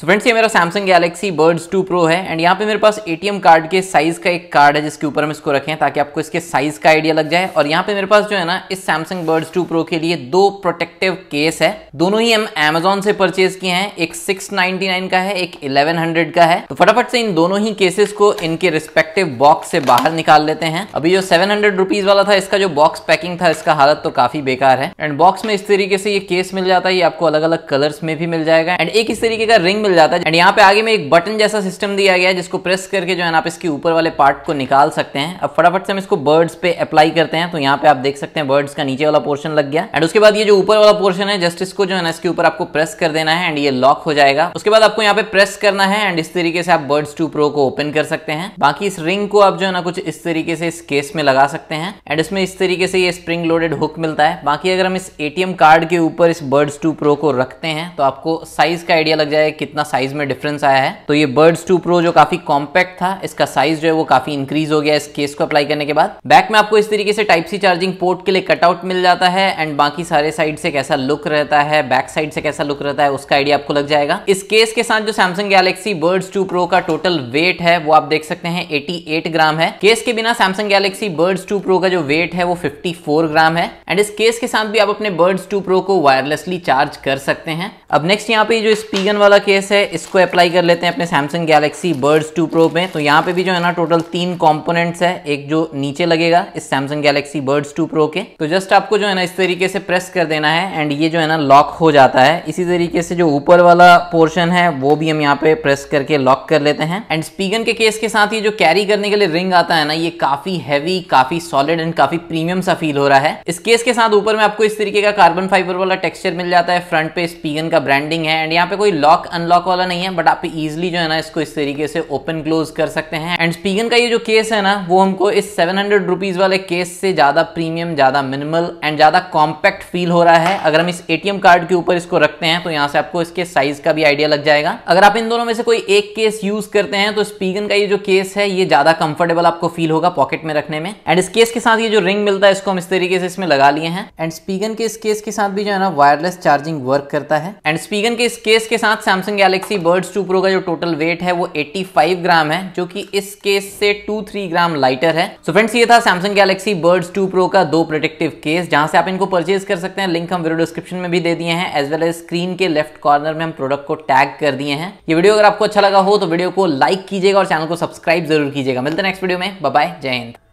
सो friends ये मेरा Samsung Galaxy buds 2 pro है एंड यहाँ पे मेरे पास एटीएम कार्ड के साइज का एक कार्ड है जिसके ऊपर हम इसको रखें ताकि आपको इसके साइज का आइडिया लग जाए और यहाँ पे मेरे पास जो है ना इस सैमसंग बर्ड्स 2 प्रो के लिए दो प्रोटेक्टिव केस है दोनों ही हम एमेजोन से परचेज किए हैं एक सिक्स का है एक इलेवन का है तो फटाफट से इन दोनों ही केसेस को इनके रिस्पेक्टिव बॉक्स से बाहर निकाल लेते हैं अभी जो सेवन हंड्रेड वाला था इसका जो बॉक्स पैकिंग था इसका हालत तो काफी बेकार है एंड बॉक्स में इस तरीके से ये केस मिल जाता है ये आपको अलग अलग कलर्स में भी मिल जाएगा एंड एक इस तरीके का रिंग मिल जाता है एंड यहाँ पे आगे में एक बटन जैसा सिस्टम दिया गया है जिसको प्रेस करके जो है आप इसके ऊपर वाले पार्ट को निकाल सकते हैं अब फटाफट से हम इसको बर्ड्स पे अप्लाई करते हैं तो यहाँ पे आप देख सकते हैं बर्ड्स का नीचे वाला पोर्शन लग गया एंड उसके बाद ये जो ऊपर वाला पोर्शन है जस्ट इसको जो है ना इसके ऊपर आपको प्रेस कर देना है एंड ये लॉक हो जाएगा उसके बाद आपको यहाँ पे प्रेस करना है एंड इस तरीके से आप बर्ड्स टू प्रो को ओपन कर सकते हैं बाकी इस रिंग को आप जो है ना कुछ इस तरीके से इस केस में लगा सकते हैं एंड इसमें इस तरीके से ये स्प्रिंग लोडेड हुक मिलता है बाकी अगर हम इस एटीएम कार्ड के ऊपर इस बर्ड्स टू प्रो को रखते हैं तो आपको साइज का आइडिया लग जाएगा कितना इतना साइज में डिफरेंस आया है तो ये बर्ड्स टू प्रो जो काफी कॉम्पैक्ट था इसका साइज जो है वो काफी इंक्रीज हो गया इस केस को अप्लाई करने के बाद बैक में आपको इस तरीके से टाइप सी चार्जिंग पोर्ट के लिए कटआउट मिल जाता है एंड बाकी सारे साइड से कैसा लुक रहता है बैक साइड से कैसा लुक रहता है उसका आइडिया आपको लग जाएगा इस केस के साथ जो Samsung Galaxy buds two pro का टोटल वेट है वो आप देख सकते हैं एटी ग्राम है केस के बिना Samsung Galaxy buds two pro का जो वेट है वो फिफ्टी ग्राम है एंड इस केस के साथ भी आप अपने बर्ड्स टू प्रो को वायरलेसली चार्ज कर सकते हैं अब नेक्स्ट यहाँ पे जो स्पीगन वाला केस है इसको अप्लाई कर लेते हैं अपने Samsung Galaxy buds two pro में तो यहाँ पे भी जो है ना टोटल तीन कॉम्पोनेंट्स है एक जो नीचे लगेगा इस Samsung Galaxy buds two pro के तो जस्ट आपको जो है ना इस तरीके से प्रेस कर देना है एंड ये जो है ना लॉक हो जाता है इसी तरीके से जो ऊपर वाला पोर्शन है वो भी हम यहाँ पे प्रेस करके लॉक कर लेते हैं एंड स्पीगन के केस के साथ ये जो कैरी करने के लिए रिंग आता है ना ये काफी हैवी काफी सॉलिड एंड काफी प्रीमियम सा फील हो रहा है इस केस के साथ ऊपर में आपको इस तरीके का कार्बन फाइबर वाला टेक्सचर मिल जाता है फ्रंट पे स्पीगन का ब्रांडिंग है एंड यहाँ पे कोई लॉक अनलॉक लॉक वाला नहीं है बट आप इजिली जो है ना इसको इस तरीके से ओपन क्लोज कर सकते हैं एंड स्पीगन का ये जो केस है ना वो हमको इस सेवन हंड्रेड रुपीज वाले केस से ज्यादा प्रीमियम ज्यादा मिनिमल एंड ज्यादा कॉम्पैक्ट फील हो रहा है अगर हम इस एटीएम कार्ड के ऊपर इसको रखते हैं तो यहाँ से आपको इसके साइज का भी आइडिया लग जाएगा अगर आप इन दोनों में से कोई एक केस यूज करते हैं तो स्पीगन का ये जो केस है ये ज्यादा कंफर्टेबल आपको फील होगा पॉकेट में रखने में एंड इस केस के साथ ये जो रिंग मिलता है इसको हम इस तरीके से इसमें लगा लिए हैं एंड स्पीगन के इस केस के साथ भी जो है ना वायरलेस चार्जिंग वर्क करता है एंड स्पीगन के इस केस के साथ Samsung Galaxy buds two pro का जो टोटल वेट है वो 85 ग्राम है जो कि इस केस से 2-3 ग्राम लाइटर है सो so फ्रेंड्स ये था Samsung Galaxy buds two pro का दो प्रोटेक्टिव केस जहां से आप इनको परचेज कर सकते हैं लिंक हम वीडियो डिस्क्रिप्शन में भी दे दिए हैं एज वेल एज स्क्रीन के लेफ्ट कॉर्नर में हम प्रोडक्ट को टैग कर दिए हैं ये वीडियो अगर आपको अच्छा लगा हो तो वीडियो को लाइक कीजिएगा और चैनल को सब्सक्राइब जरूर कीजिएगा मिलते हैं नेक्स्ट वीडियो में बाय जय हिंद